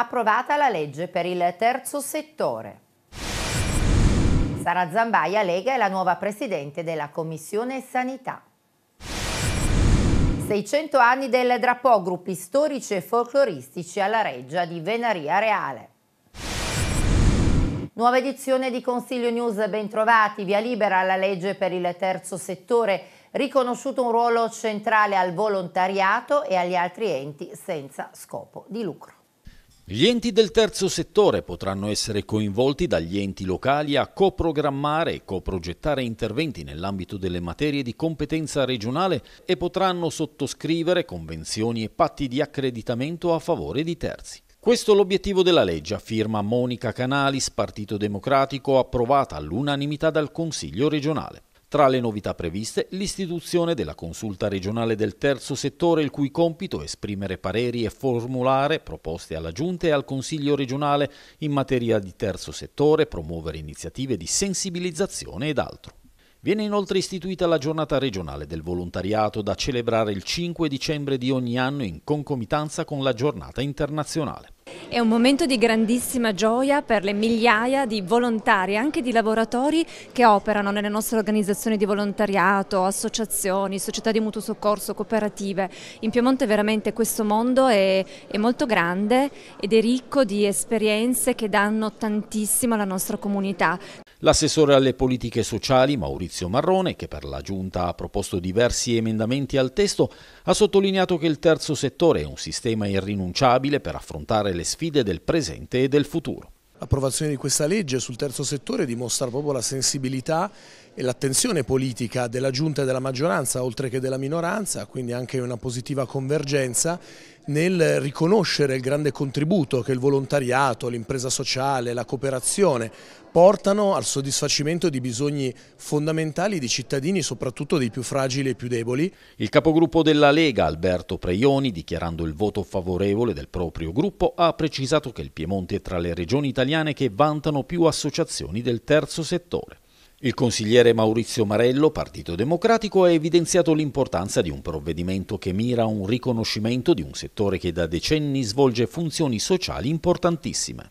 approvata la legge per il terzo settore. Sara Zambaia Lega è la nuova presidente della Commissione Sanità. 600 anni del drappò, gruppi storici e folcloristici alla reggia di Venaria Reale. Nuova edizione di Consiglio News, bentrovati, via libera alla legge per il terzo settore, riconosciuto un ruolo centrale al volontariato e agli altri enti senza scopo di lucro. Gli enti del terzo settore potranno essere coinvolti dagli enti locali a coprogrammare e coprogettare interventi nell'ambito delle materie di competenza regionale e potranno sottoscrivere convenzioni e patti di accreditamento a favore di terzi. Questo è l'obiettivo della legge, firma Monica Canalis, Partito Democratico, approvata all'unanimità dal Consiglio regionale. Tra le novità previste, l'istituzione della consulta regionale del terzo settore, il cui compito è esprimere pareri e formulare proposte alla Giunta e al Consiglio regionale in materia di terzo settore, promuovere iniziative di sensibilizzazione ed altro. Viene inoltre istituita la giornata regionale del volontariato da celebrare il 5 dicembre di ogni anno in concomitanza con la giornata internazionale. È un momento di grandissima gioia per le migliaia di volontari anche di lavoratori che operano nelle nostre organizzazioni di volontariato, associazioni, società di mutuo soccorso, cooperative. In Piemonte veramente questo mondo è, è molto grande ed è ricco di esperienze che danno tantissimo alla nostra comunità. L'assessore alle politiche sociali Maurizio Marrone, che per la Giunta ha proposto diversi emendamenti al testo, ha sottolineato che il terzo settore è un sistema irrinunciabile per affrontare le sfide del presente e del futuro. L'approvazione di questa legge sul terzo settore dimostra proprio la sensibilità e l'attenzione politica della Giunta e della maggioranza, oltre che della minoranza, quindi anche una positiva convergenza nel riconoscere il grande contributo che il volontariato, l'impresa sociale, la cooperazione portano al soddisfacimento di bisogni fondamentali di cittadini, soprattutto dei più fragili e più deboli. Il capogruppo della Lega, Alberto Preioni, dichiarando il voto favorevole del proprio gruppo, ha precisato che il Piemonte è tra le regioni italiane che vantano più associazioni del terzo settore. Il consigliere Maurizio Marello, Partito Democratico, ha evidenziato l'importanza di un provvedimento che mira a un riconoscimento di un settore che da decenni svolge funzioni sociali importantissime.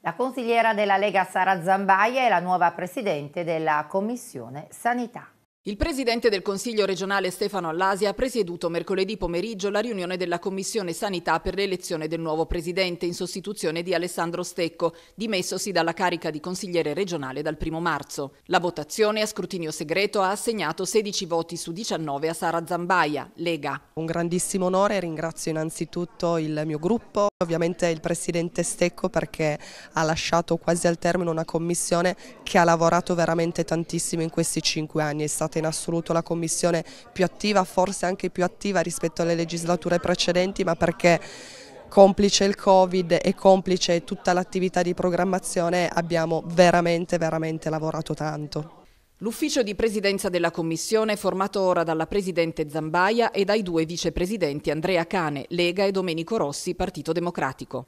La consigliera della Lega Sara Zambaia è la nuova presidente della Commissione Sanità. Il presidente del Consiglio regionale Stefano Allasi ha presieduto mercoledì pomeriggio la riunione della Commissione Sanità per l'elezione del nuovo presidente in sostituzione di Alessandro Stecco, dimessosi dalla carica di consigliere regionale dal 1 marzo. La votazione a scrutinio segreto ha assegnato 16 voti su 19 a Sara Zambaia, Lega. Un grandissimo onore, ringrazio innanzitutto il mio gruppo, ovviamente il presidente Stecco perché ha lasciato quasi al termine una commissione che ha lavorato veramente tantissimo in questi cinque anni, è stata stata in assoluto la commissione più attiva, forse anche più attiva rispetto alle legislature precedenti, ma perché complice il Covid e complice tutta l'attività di programmazione abbiamo veramente, veramente lavorato tanto. L'ufficio di presidenza della Commissione è formato ora dalla Presidente Zambaia e dai due vicepresidenti Andrea Cane, Lega e Domenico Rossi, Partito Democratico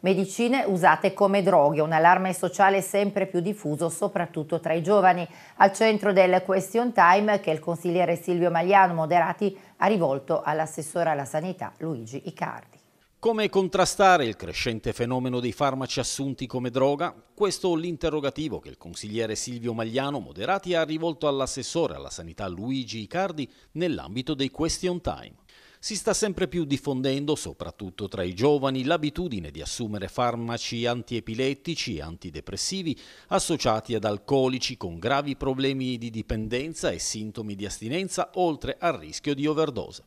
medicine usate come droghe, un allarme sociale sempre più diffuso soprattutto tra i giovani. Al centro del question time che il consigliere Silvio Magliano Moderati ha rivolto all'assessore alla sanità Luigi Icardi. Come contrastare il crescente fenomeno dei farmaci assunti come droga? Questo l'interrogativo che il consigliere Silvio Magliano Moderati ha rivolto all'assessore alla sanità Luigi Icardi nell'ambito dei question time. Si sta sempre più diffondendo, soprattutto tra i giovani, l'abitudine di assumere farmaci antiepilettici e antidepressivi associati ad alcolici con gravi problemi di dipendenza e sintomi di astinenza, oltre al rischio di overdose.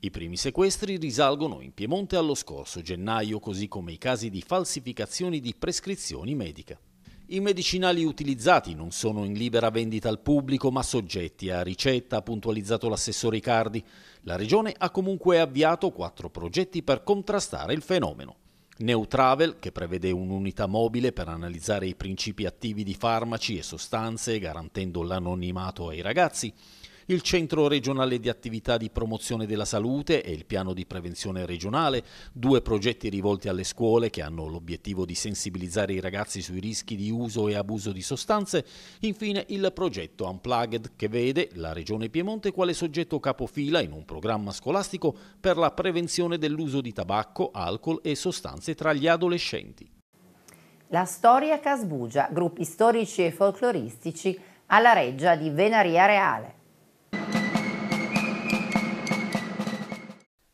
I primi sequestri risalgono in Piemonte allo scorso gennaio, così come i casi di falsificazioni di prescrizioni mediche. I medicinali utilizzati non sono in libera vendita al pubblico ma soggetti a ricetta, ha puntualizzato l'assessore Icardi. La regione ha comunque avviato quattro progetti per contrastare il fenomeno. Neutravel, che prevede un'unità mobile per analizzare i principi attivi di farmaci e sostanze, garantendo l'anonimato ai ragazzi il Centro regionale di attività di promozione della salute e il piano di prevenzione regionale, due progetti rivolti alle scuole che hanno l'obiettivo di sensibilizzare i ragazzi sui rischi di uso e abuso di sostanze, infine il progetto Unplugged che vede la Regione Piemonte quale soggetto capofila in un programma scolastico per la prevenzione dell'uso di tabacco, alcol e sostanze tra gli adolescenti. La storia Casbugia, gruppi storici e folcloristici alla reggia di Venaria Reale.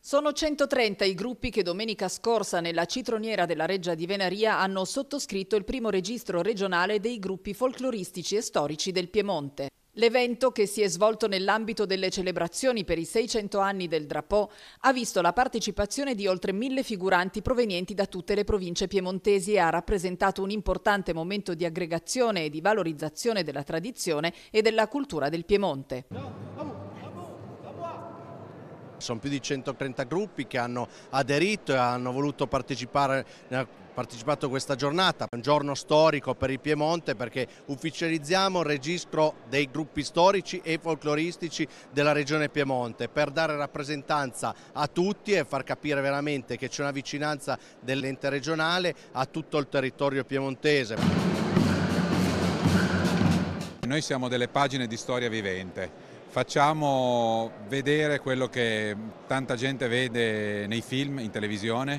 Sono 130 i gruppi che domenica scorsa nella citroniera della Reggia di Venaria hanno sottoscritto il primo registro regionale dei gruppi folcloristici e storici del Piemonte. L'evento, che si è svolto nell'ambito delle celebrazioni per i 600 anni del Drapò, ha visto la partecipazione di oltre mille figuranti provenienti da tutte le province piemontesi e ha rappresentato un importante momento di aggregazione e di valorizzazione della tradizione e della cultura del Piemonte. Sono più di 130 gruppi che hanno aderito e hanno voluto partecipare eh, partecipato a questa giornata. un giorno storico per il Piemonte perché ufficializziamo il registro dei gruppi storici e folcloristici della regione Piemonte per dare rappresentanza a tutti e far capire veramente che c'è una vicinanza dell'ente regionale a tutto il territorio piemontese. Noi siamo delle pagine di storia vivente facciamo vedere quello che tanta gente vede nei film, in televisione,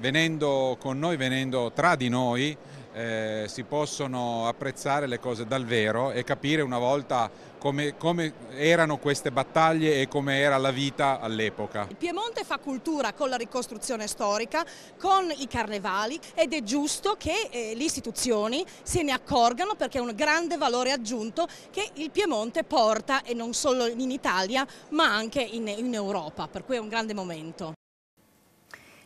venendo con noi, venendo tra di noi, eh, si possono apprezzare le cose dal vero e capire una volta come, come erano queste battaglie e come era la vita all'epoca. Il Piemonte fa cultura con la ricostruzione storica, con i carnevali ed è giusto che eh, le istituzioni se ne accorgano perché è un grande valore aggiunto che il Piemonte porta e non solo in Italia ma anche in, in Europa, per cui è un grande momento.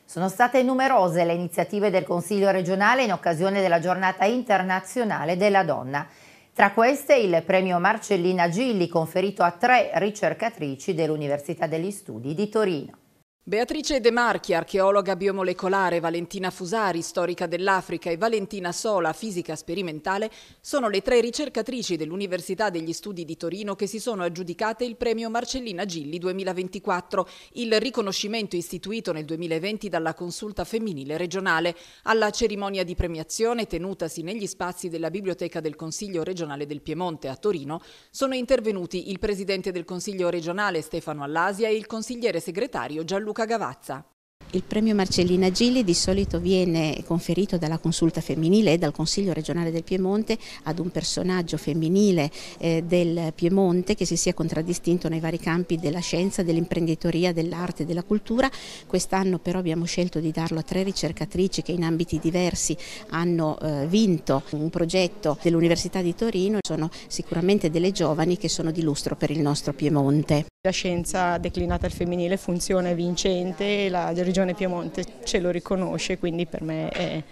Sono state numerose le iniziative del Consiglio regionale in occasione della giornata internazionale della donna. Tra queste il premio Marcellina Gilli conferito a tre ricercatrici dell'Università degli Studi di Torino. Beatrice De Marchi, archeologa biomolecolare, Valentina Fusari, storica dell'Africa e Valentina Sola, fisica sperimentale, sono le tre ricercatrici dell'Università degli Studi di Torino che si sono aggiudicate il premio Marcellina Gilli 2024, il riconoscimento istituito nel 2020 dalla Consulta Femminile Regionale. Alla cerimonia di premiazione tenutasi negli spazi della Biblioteca del Consiglio regionale del Piemonte a Torino sono intervenuti il Presidente del Consiglio regionale Stefano Allasia e il consigliere segretario Gianluca Luca Gavazza. Il premio Marcellina Gilli di solito viene conferito dalla consulta femminile e dal Consiglio regionale del Piemonte ad un personaggio femminile eh, del Piemonte che si sia contraddistinto nei vari campi della scienza, dell'imprenditoria, dell'arte e della cultura. Quest'anno però abbiamo scelto di darlo a tre ricercatrici che in ambiti diversi hanno eh, vinto un progetto dell'Università di Torino. Sono sicuramente delle giovani che sono di lustro per il nostro Piemonte. La scienza declinata al femminile funziona, è vincente e la Regione Piemonte ce lo riconosce, quindi per me è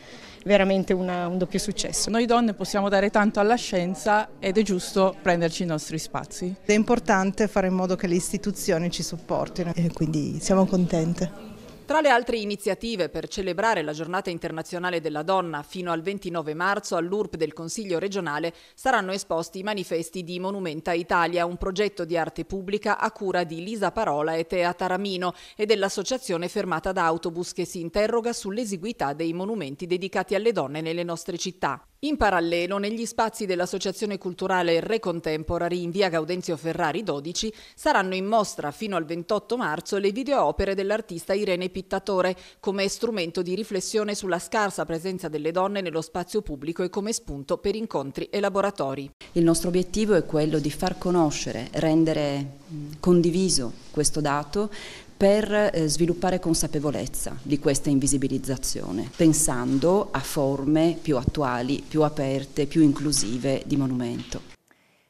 veramente una, un doppio successo. Noi donne possiamo dare tanto alla scienza ed è giusto prenderci i nostri spazi. È importante fare in modo che le istituzioni ci supportino e quindi siamo contente. Tra le altre iniziative per celebrare la giornata internazionale della donna fino al 29 marzo all'URP del Consiglio regionale saranno esposti i manifesti di Monumenta Italia, un progetto di arte pubblica a cura di Lisa Parola e Tea Taramino e dell'associazione Fermata da Autobus che si interroga sull'esiguità dei monumenti dedicati alle donne nelle nostre città. In parallelo, negli spazi dell'Associazione Culturale Re Contemporary in via Gaudenzio Ferrari 12 saranno in mostra fino al 28 marzo le videoopere dell'artista Irene Pittatore come strumento di riflessione sulla scarsa presenza delle donne nello spazio pubblico e come spunto per incontri e laboratori. Il nostro obiettivo è quello di far conoscere, rendere condiviso questo dato per eh, sviluppare consapevolezza di questa invisibilizzazione, pensando a forme più attuali, più aperte, più inclusive di monumento.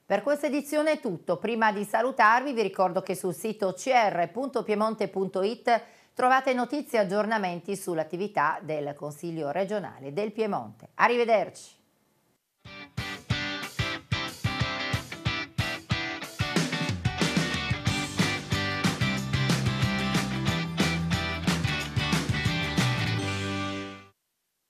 Per questa edizione è tutto. Prima di salutarvi vi ricordo che sul sito cr.piemonte.it trovate notizie e aggiornamenti sull'attività del Consiglio regionale del Piemonte. Arrivederci!